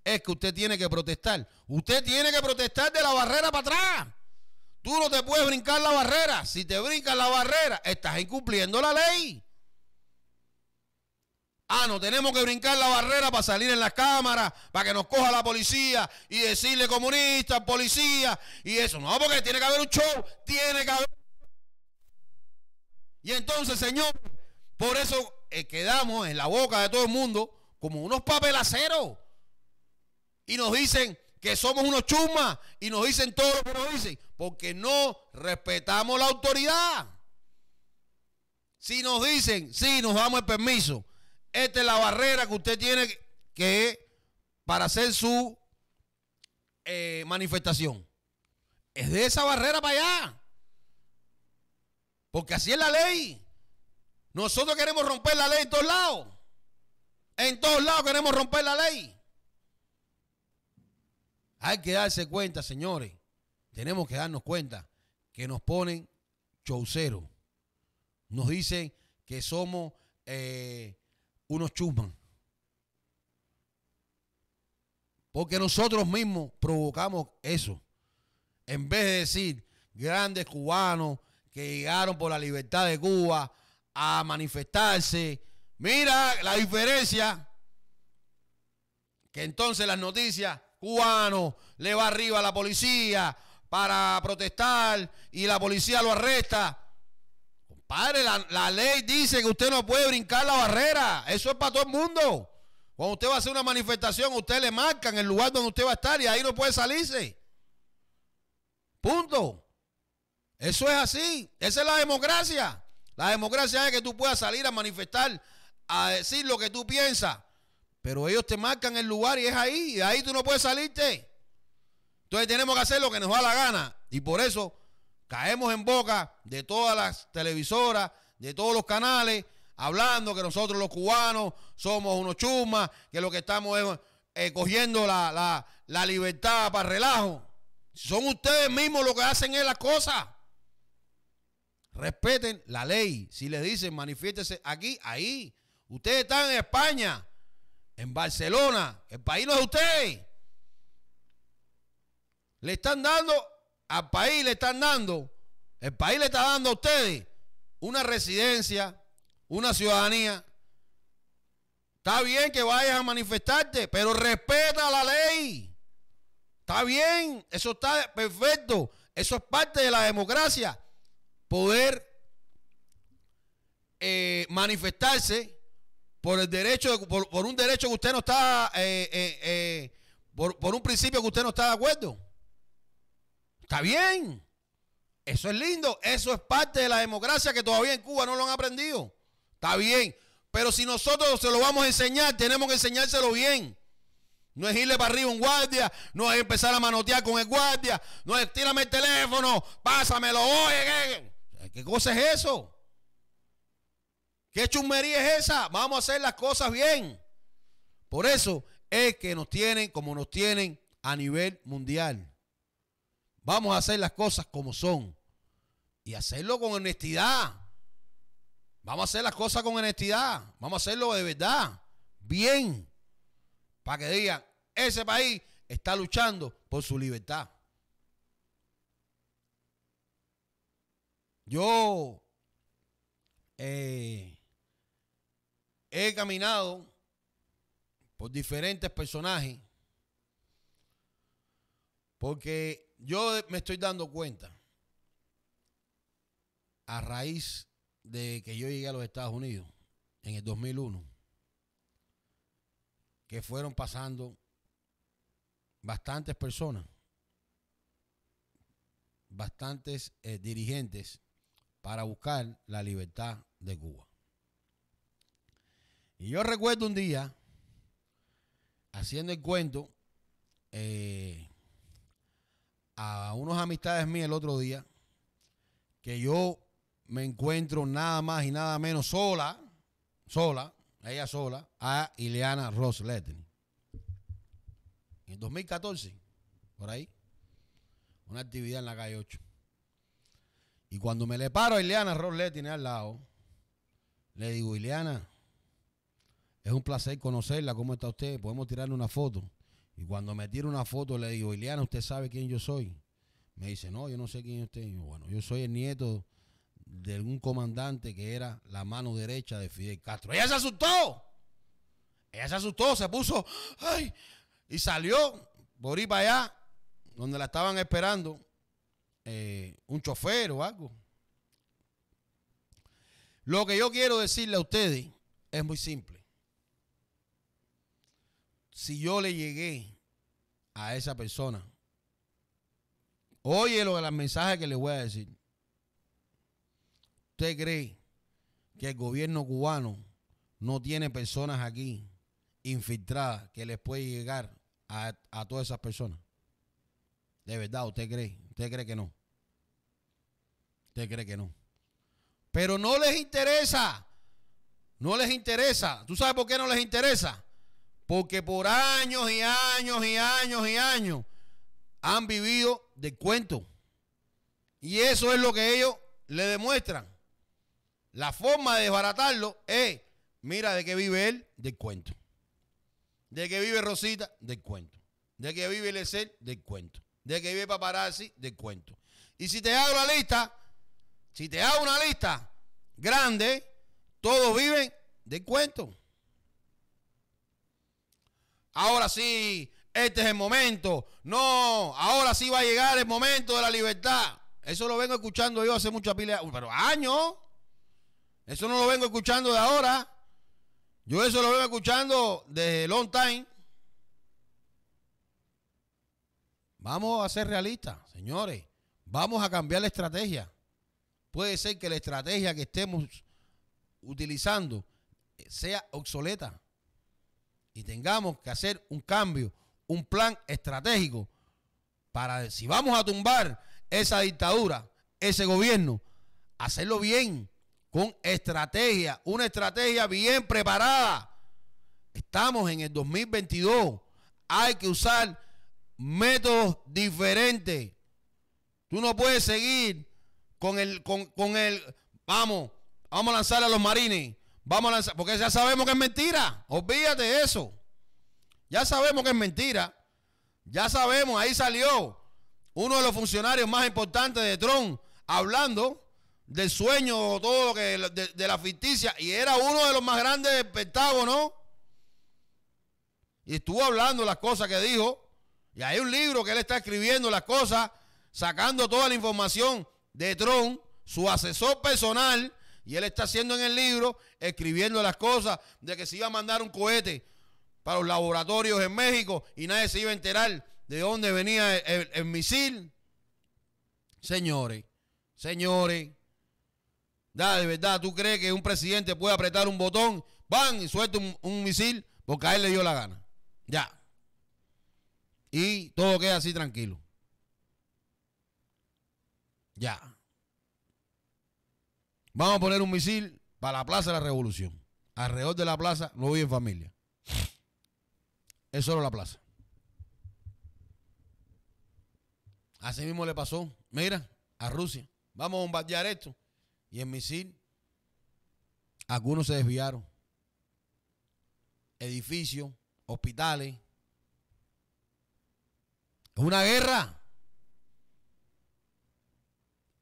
es que usted tiene que protestar. Usted tiene que protestar de la barrera para atrás. Tú no te puedes brincar la barrera. Si te brincas la barrera, estás incumpliendo la ley. Ah, no tenemos que brincar la barrera para salir en las cámaras, para que nos coja la policía y decirle comunista, policía y eso. No, porque tiene que haber un show, tiene que haber. Y entonces, señor, por eso eh, quedamos en la boca de todo el mundo como unos papelaceros. Y nos dicen que somos unos chumas y nos dicen todo lo que nos dicen, porque no respetamos la autoridad. Si nos dicen, sí, nos damos el permiso esta es la barrera que usted tiene que para hacer su eh, manifestación. Es de esa barrera para allá. Porque así es la ley. Nosotros queremos romper la ley en todos lados. En todos lados queremos romper la ley. Hay que darse cuenta, señores. Tenemos que darnos cuenta que nos ponen chauceros. Nos dicen que somos eh, unos chusman Porque nosotros mismos provocamos eso. En vez de decir, grandes cubanos que llegaron por la libertad de Cuba a manifestarse, mira la diferencia. Que entonces las noticias, cubanos, le va arriba a la policía para protestar y la policía lo arresta. Padre, la, ley dice que usted no puede brincar la barrera. Eso es para todo el mundo. Cuando usted va a hacer una manifestación, usted le marca en el lugar donde usted va a estar y ahí no puede salirse. Punto. Eso es así. Esa es la democracia. La democracia es que tú puedas salir a manifestar, a decir lo que tú piensas. Pero ellos te marcan el lugar y es ahí. Y ahí tú no puedes salirte. Entonces tenemos que hacer lo que nos da la gana. Y por eso Caemos en boca de todas las televisoras, de todos los canales, hablando que nosotros los cubanos somos unos chumas, que lo que estamos es eh, cogiendo la, libertad para relajo. Son ustedes mismos los que hacen es la cosa. Respeten la ley. Si les dicen manifiéstese aquí, ahí. Ustedes están en España, en Barcelona. El país no es usted. Le están dando al país le están dando, el país le está dando a ustedes una residencia, una ciudadanía. Está bien que vayas a manifestarte, pero respeta la ley. Está bien, eso está perfecto. Eso es parte de la democracia. Poder eh, manifestarse por el derecho, por, un derecho que usted no está, eh, eh, por un principio que usted no está de acuerdo. Está bien. Eso es lindo. Eso es parte de la democracia que todavía en Cuba no lo han aprendido. Está bien. Pero si nosotros se lo vamos a enseñar, tenemos que enseñárselo bien. No es irle para arriba un guardia, no es empezar a manotear con el guardia, no es tírame el teléfono, pásamelo, oye, ¿qué, cosa es eso? ¿Qué chumería es esa? Vamos a hacer las cosas bien. Por eso es que nos tienen como nos tienen a nivel mundial. Vamos a hacer las cosas como son y hacerlo con honestidad. Vamos a hacer las cosas con honestidad. Vamos a hacerlo de verdad. Bien. Para que digan, ese país está luchando por su libertad. Yo eh, he caminado por diferentes personajes porque yo me estoy dando cuenta, a raíz de que yo llegué a los Estados Unidos en el 2001, que fueron pasando bastantes personas, bastantes eh, dirigentes para buscar la libertad de Cuba. Y yo recuerdo un día, haciendo el cuento, eh, a unos amistades mías el otro día que yo me encuentro nada más y nada menos sola, sola, ella sola, a Ileana Ross En 2014, por ahí, una actividad en la calle 8. Y cuando me le paro a Ileana Ross al lado, le digo, Ileana, es un placer conocerla, ¿cómo está usted? ¿Podemos tirarle una foto? Y cuando me tira una foto le digo, Ileana, ¿usted sabe quién yo soy? Me dice, no, yo no sé quién es usted. bueno, yo soy el nieto de un comandante que era la mano derecha de Fidel Castro. Ella se asustó. Ella se asustó, se puso, ay, y salió por ir para allá, donde la estaban esperando eh, un chofer o algo. Lo que yo quiero decirle a ustedes es muy simple si yo le llegué a esa persona, oye lo de los mensajes que le voy a decir. ¿Usted cree que el gobierno cubano no tiene personas aquí infiltradas que les puede llegar a, a todas esas personas? ¿De verdad usted cree? ¿Usted cree que no? ¿Usted cree que no? Pero no les interesa. No les interesa. ¿Tú sabes por qué no les interesa? Porque por años y años y años y años han vivido de cuento. Y eso es lo que ellos le demuestran. La forma de desbaratarlo es, mira, de qué vive él, de cuento. De qué vive Rosita, de cuento. De qué vive Lecel, de cuento. De qué vive Paparazzi, de cuento. Y si te hago una lista, si te hago una lista grande, todos viven de cuento ahora sí, este es el momento. No, ahora sí va a llegar el momento de la libertad. Eso lo vengo escuchando yo hace mucha pila, pero años. Eso no lo vengo escuchando de ahora. Yo eso lo vengo escuchando desde long time. Vamos a ser realistas, señores. Vamos a cambiar la estrategia. Puede ser que la estrategia que estemos utilizando sea obsoleta y tengamos que hacer un cambio, un plan estratégico para si vamos a tumbar esa dictadura, ese gobierno, hacerlo bien, con estrategia, una estrategia bien preparada. Estamos en el 2022, hay que usar métodos diferentes. Tú no puedes seguir con el, con, con el, vamos, vamos a lanzar a los marines, Vamos a lanzar, porque ya sabemos que es mentira. Olvídate de eso. Ya sabemos que es mentira. Ya sabemos, ahí salió uno de los funcionarios más importantes de Trump hablando del sueño, todo de, la ficticia, y era uno de los más grandes del Pentágono. Y estuvo hablando las cosas que dijo. Y hay un libro que él está escribiendo las cosas, sacando toda la información de Trump, su asesor personal, y él está haciendo en el libro, escribiendo las cosas de que se iba a mandar un cohete para los laboratorios en México y nadie se iba a enterar de dónde venía el, misil. Señores, señores, da, de verdad, ¿tú crees que un presidente puede apretar un botón, van y suelta un, un misil porque a él le dio la gana? Ya. Y todo queda así tranquilo. Ya. Vamos a poner un misil para la Plaza de la Revolución. Alrededor de la plaza no en familia. Es solo la plaza. Así mismo le pasó, mira, a Rusia. Vamos a bombardear esto. Y el misil, algunos se desviaron. Edificios, hospitales. Es una guerra.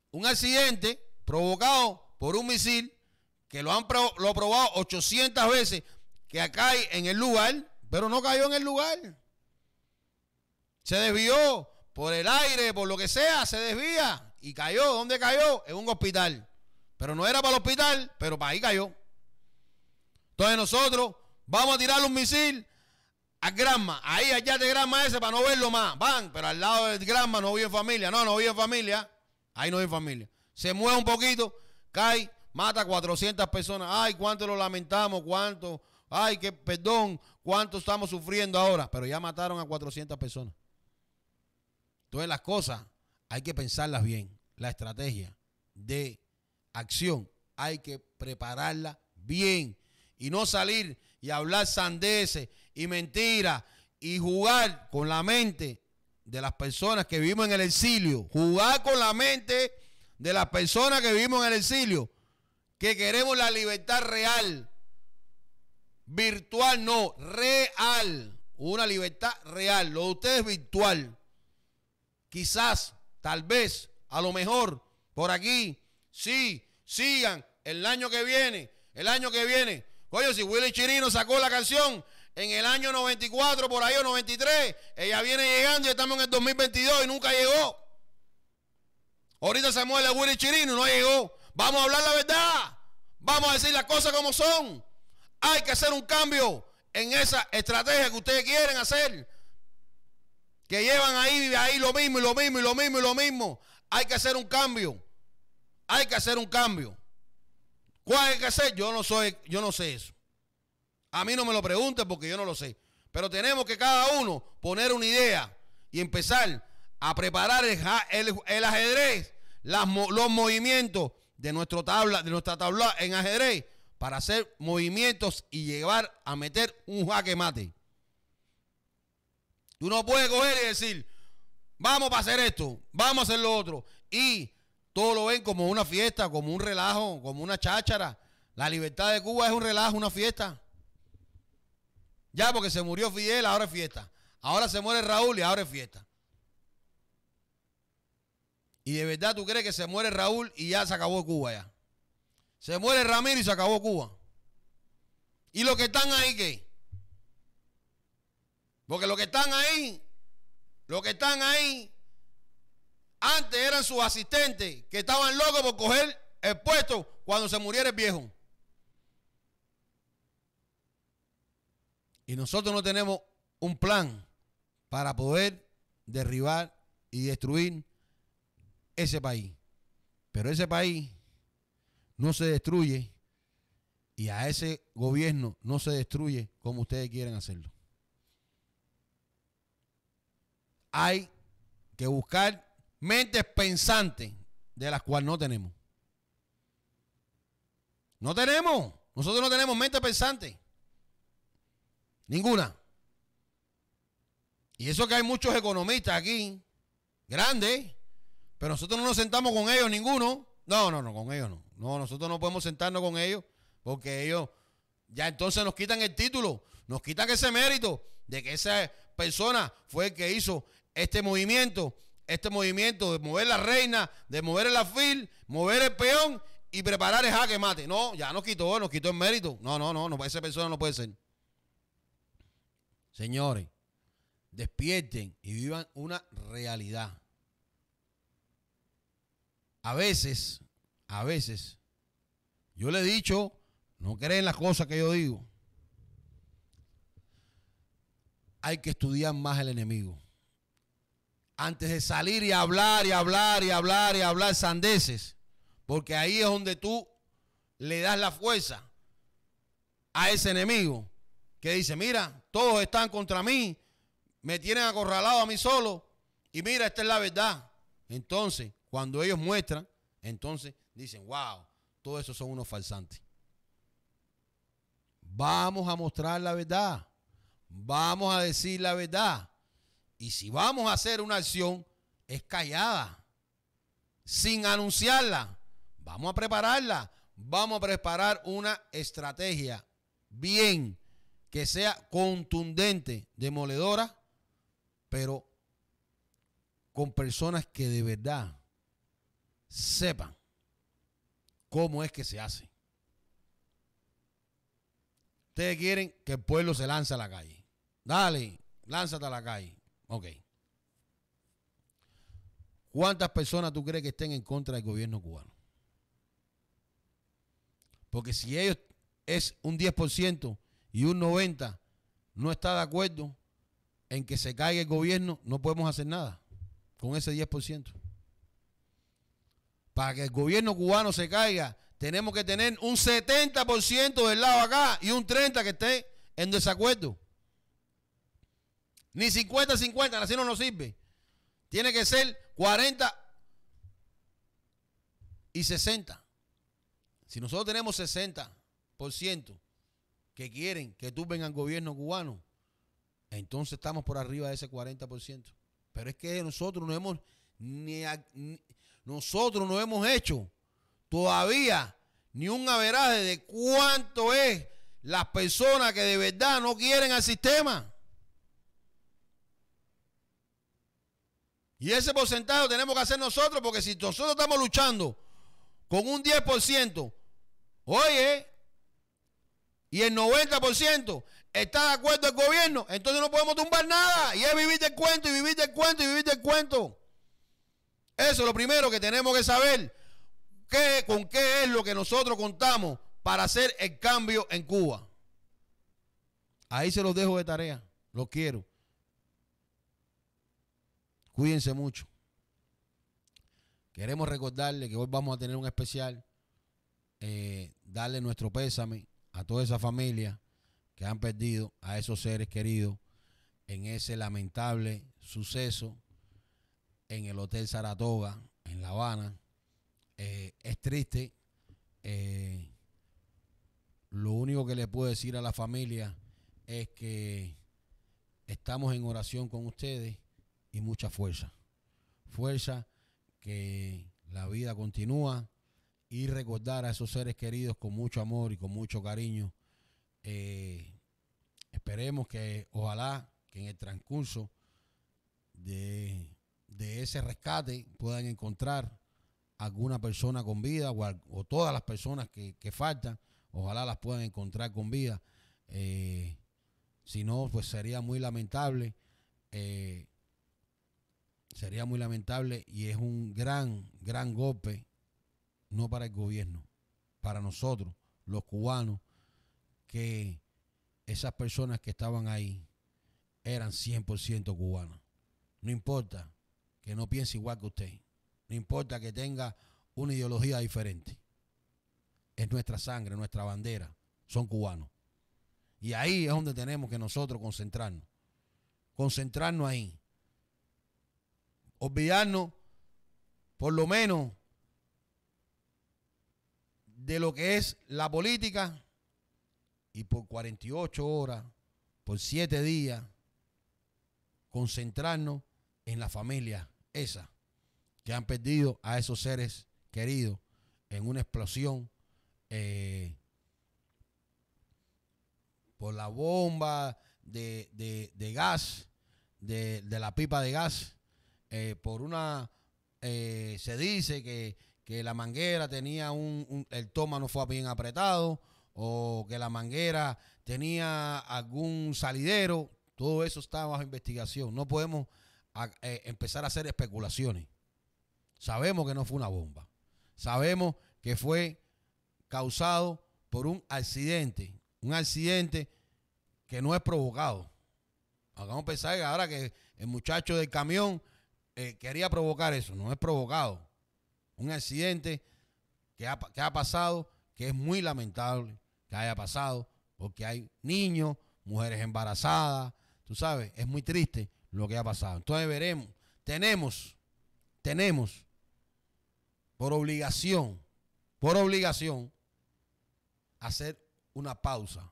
Un accidente provocado por un misil que lo han lo probado 800 veces que acá hay en el lugar, pero no cayó en el lugar. Se desvió por el aire, por lo que sea, se desvía y cayó. ¿Dónde cayó? En un hospital. Pero no era para el hospital, pero para ahí cayó. Entonces nosotros vamos a tirar un misil a Granma, ahí allá de Granma ese para no verlo más. Van, pero al lado del Granma no vive familia. No, no vive familia. Ahí no hay familia. Se mueve un poquito cae, mata 400 personas. Ay, cuánto lo lamentamos, cuánto. Ay, que perdón, cuánto estamos sufriendo ahora. Pero ya mataron a 400 personas. Entonces las cosas hay que pensarlas bien. La estrategia de acción hay que prepararla bien. Y no salir y hablar sandeces y mentiras y jugar con la mente de las personas que vivimos en el exilio. Jugar con la mente de las personas que vivimos en el exilio, que queremos la libertad real, virtual no, real, una libertad real, lo de ustedes virtual. Quizás, tal vez, a lo mejor, por aquí, sí, sigan el año que viene, el año que viene. Oye, si Willy Chirino sacó la canción en el año 94, por ahí o 93, ella viene llegando y estamos en el 2022 y nunca llegó. Ahorita se muere Willy Chirino y no llegó. Vamos a hablar la verdad. Vamos a decir las cosas como son. Hay que hacer un cambio en esa estrategia que ustedes quieren hacer. Que llevan ahí, ahí lo mismo y lo mismo y lo mismo y lo mismo. Hay que hacer un cambio. Hay que hacer un cambio. ¿Cuál hay que hacer? Yo no soy, yo no sé eso. A mí no me lo pregunten porque yo no lo sé. Pero tenemos que cada uno poner una idea y empezar a preparar el ajedrez los movimientos de, nuestro tabla, de nuestra tabla en ajedrez para hacer movimientos y llevar a meter un jaque mate. Tú no puedes coger y decir, vamos para hacer esto, vamos a hacer lo otro. Y todo lo ven como una fiesta, como un relajo, como una cháchara. La libertad de Cuba es un relajo, una fiesta. Ya porque se murió Fidel, ahora es fiesta. Ahora se muere Raúl y ahora es fiesta. ¿Y de verdad tú crees que se muere Raúl y ya se acabó Cuba ya? Se muere Ramiro y se acabó Cuba. ¿Y los que están ahí qué? Porque los que están ahí, los que están ahí, antes eran sus asistentes que estaban locos por coger el puesto cuando se muriera el viejo. Y nosotros no tenemos un plan para poder derribar y destruir ese país. Pero ese país no se destruye y a ese gobierno no se destruye como ustedes quieren hacerlo. Hay que buscar mentes pensantes de las cuales no tenemos. No tenemos. Nosotros no tenemos mentes pensantes Ninguna. Y eso que hay muchos economistas aquí, grandes, pero nosotros no nos sentamos con ellos, ninguno. No, no, no, con ellos no. No, nosotros no podemos sentarnos con ellos porque ellos ya entonces nos quitan el título, nos quitan ese mérito de que esa persona fue el que hizo este movimiento, este movimiento de mover la reina, de mover el afil, mover el peón y preparar el jaque mate. No, ya nos quitó, nos quitó el mérito. No, no, no, no esa persona no puede ser. Señores, despierten y vivan una realidad a veces, a veces, yo le he dicho, no creen las cosas que yo digo. Hay que estudiar más el enemigo. Antes de salir y hablar y hablar y hablar y hablar sandeces. Porque ahí es donde tú le das la fuerza a ese enemigo que dice, mira, todos están contra mí, me tienen acorralado a mí solo, y mira, esta es la verdad. Entonces, cuando ellos muestran, entonces dicen, wow, todos esos son unos falsantes. Vamos a mostrar la verdad. Vamos a decir la verdad. Y si vamos a hacer una acción, es callada, sin anunciarla. Vamos a prepararla. Vamos a preparar una estrategia bien, que sea contundente, demoledora, pero con personas que de verdad sepan cómo es que se hace. Ustedes quieren que el pueblo se lance a la calle. Dale, lánzate a la calle. Ok. ¿Cuántas personas tú crees que estén en contra del gobierno cubano? Porque si ellos es un 10% y un 90% no está de acuerdo en que se caiga el gobierno, no podemos hacer nada con ese 10% para que el gobierno cubano se caiga, tenemos que tener un 70% del lado acá y un 30% que esté en desacuerdo. Ni 50-50, así no nos sirve. Tiene que ser 40 y 60. Si nosotros tenemos 60% que quieren que vengas al gobierno cubano, entonces estamos por arriba de ese 40%. Pero es que nosotros no hemos ni nosotros no hemos hecho todavía ni un averaje de cuánto es las personas que de verdad no quieren al sistema. Y ese porcentaje lo tenemos que hacer nosotros, porque si nosotros estamos luchando con un 10%, oye, y el 90% está de acuerdo el gobierno, entonces no podemos tumbar nada. Y es vivir del cuento, y vivir del cuento, y vivir del cuento. Eso es lo primero que tenemos que saber. ¿Qué, ¿Con qué es lo que nosotros contamos para hacer el cambio en Cuba? Ahí se los dejo de tarea. Los quiero. Cuídense mucho. Queremos recordarle que hoy vamos a tener un especial. Eh, darle nuestro pésame a toda esa familia que han perdido a esos seres queridos en ese lamentable suceso en el Hotel Saratoga, en La Habana. Eh, es triste. Eh, lo único que le puedo decir a la familia es que estamos en oración con ustedes y mucha fuerza. Fuerza que la vida continúa y recordar a esos seres queridos con mucho amor y con mucho cariño. Eh, esperemos que ojalá que en el transcurso de de ese rescate puedan encontrar alguna persona con vida o, todas las personas que, faltan, ojalá las puedan encontrar con vida. Eh, si no, pues sería muy lamentable. Eh, sería muy lamentable y es un gran, gran golpe, no para el gobierno, para nosotros, los cubanos, que esas personas que estaban ahí eran 100% cubanos No importa que no piense igual que usted. No importa que tenga una ideología diferente. Es nuestra sangre, nuestra bandera. Son cubanos. Y ahí es donde tenemos que nosotros concentrarnos. Concentrarnos ahí. Olvidarnos, por lo menos, de lo que es la política. Y por 48 horas, por 7 días, concentrarnos en la familia esa, que han perdido a esos seres queridos en una explosión eh, por la bomba de, gas, de, la pipa de gas, eh, por una, eh, se dice que, la manguera tenía un, el toma no fue bien apretado, o que la manguera tenía algún salidero, todo eso está bajo investigación, no podemos a eh, empezar a hacer especulaciones. Sabemos que no fue una bomba. Sabemos que fue causado por un accidente. Un accidente que no es provocado. Hagamos pensar que ahora que el muchacho del camión eh, quería provocar eso. No es provocado. Un accidente que ha pasado, que es muy lamentable que haya pasado, porque hay niños, mujeres embarazadas, tú sabes, es muy triste lo que ha pasado. Entonces veremos, tenemos, tenemos, por obligación, por obligación, hacer una pausa.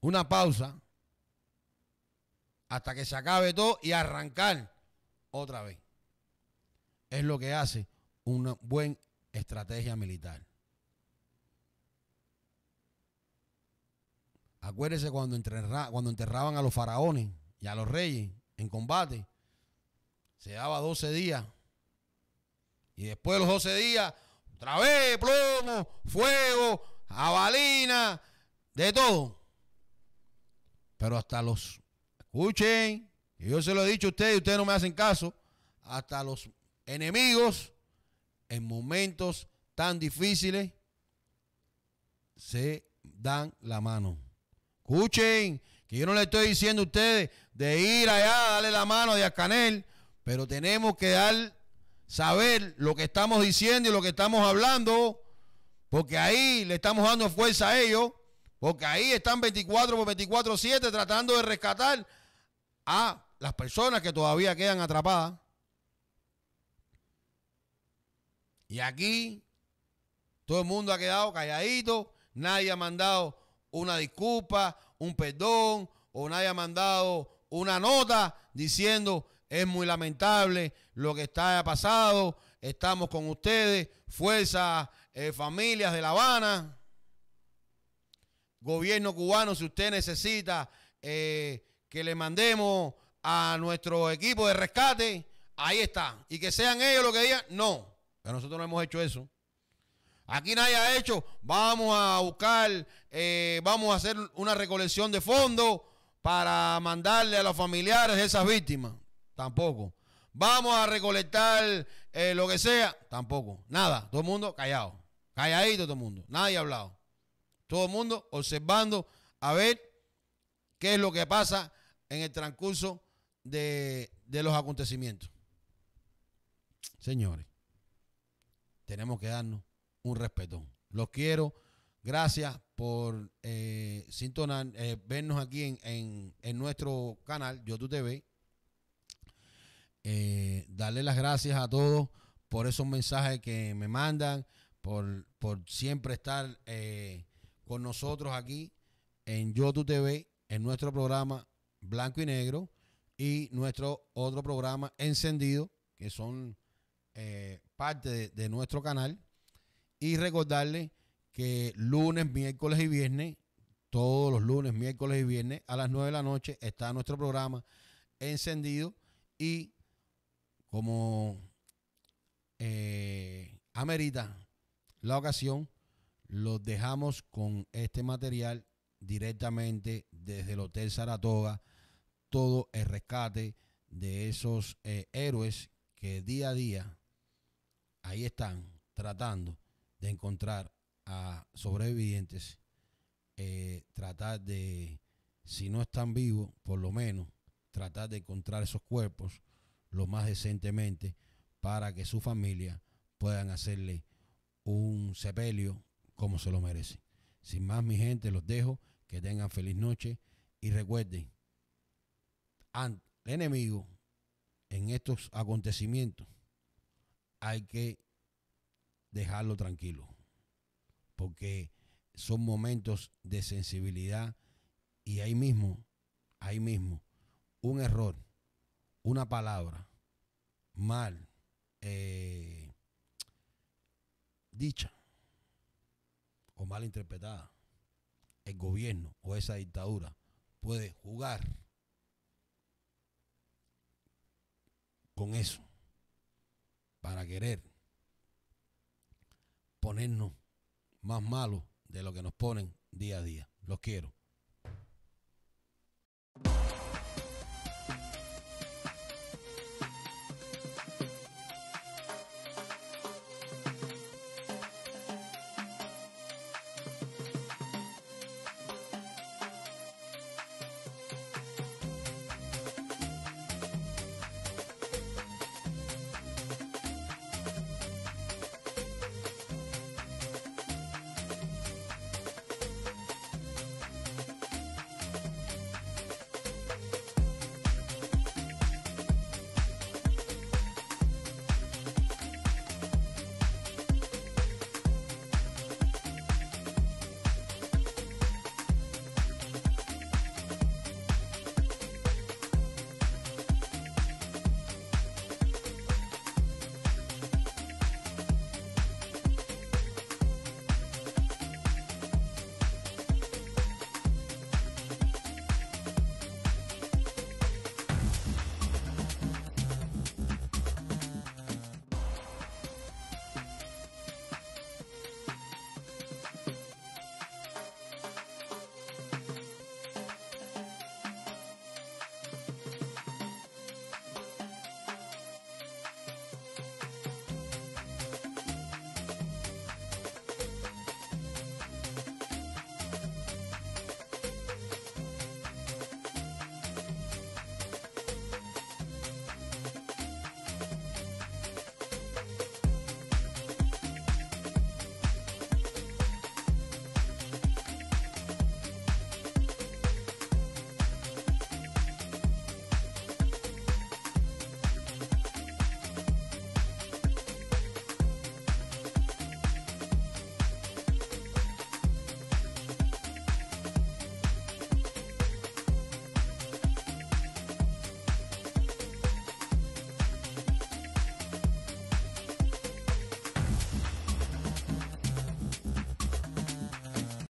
Una pausa hasta que se acabe todo y arrancar otra vez. Es lo que hace una buena estrategia militar. acuérdense cuando, enterraban a los faraones y a los reyes en combate. Se daba 12 días. Y después de los 12 días, otra vez plomo, fuego, jabalina, de todo. Pero hasta los, escuchen, yo se lo he dicho a ustedes y ustedes no me hacen caso, hasta los enemigos en momentos tan difíciles se dan la mano. Escuchen, que yo no le estoy diciendo a ustedes de ir allá, darle la mano a Díaz Canel, pero tenemos que dar, saber lo que estamos diciendo y lo que estamos hablando, porque ahí le estamos dando fuerza a ellos, porque ahí están 24 por 24, 7 tratando de rescatar a las personas que todavía quedan atrapadas. Y aquí todo el mundo ha quedado calladito, nadie ha mandado una disculpa, un perdón o nadie ha mandado una nota diciendo es muy lamentable lo que está pasado, estamos con ustedes, fuerzas, eh, familias de La Habana, gobierno cubano, si usted necesita eh, que le mandemos a nuestro equipo de rescate, ahí está, y que sean ellos lo que digan, no, pero nosotros no hemos hecho eso. Aquí nadie ha hecho, vamos a buscar, eh, vamos a hacer una recolección de fondos para mandarle a los familiares de esas víctimas. Tampoco. Vamos a recolectar eh, lo que sea. Tampoco. Nada. Todo el mundo callado. Calladito todo el mundo. Nadie ha hablado. Todo el mundo observando a ver qué es lo que pasa en el transcurso de los acontecimientos. Señores, tenemos que darnos un respeto, Los quiero. Gracias por eh, sintonar, eh, vernos aquí en, en, nuestro canal, YouTube TV. Eh, darle las gracias a todos por esos mensajes que me mandan, por, por siempre estar con nosotros aquí en YouTube TV, en nuestro programa Blanco y Negro y nuestro otro programa Encendido, que son parte de, de nuestro canal y recordarle que lunes, miércoles y viernes, todos los lunes, miércoles y viernes a las 9 de la noche está nuestro programa encendido y como eh, amerita la ocasión, los dejamos con este material directamente desde el Hotel Saratoga, todo el rescate de esos eh, héroes que día a día ahí están tratando de encontrar a sobrevivientes, eh, tratar de, si no están vivos, por lo menos, tratar de encontrar esos cuerpos lo más decentemente para que su familia puedan hacerle un sepelio como se lo merece. Sin más, mi gente, los dejo, que tengan feliz noche y recuerden, al enemigo en estos acontecimientos hay que dejarlo tranquilo, porque son momentos de sensibilidad y ahí mismo, ahí mismo, un error, una palabra mal eh, dicha o mal interpretada, el gobierno o esa dictadura puede jugar con eso para querer ponernos más malos de lo que nos ponen día a día. Los quiero.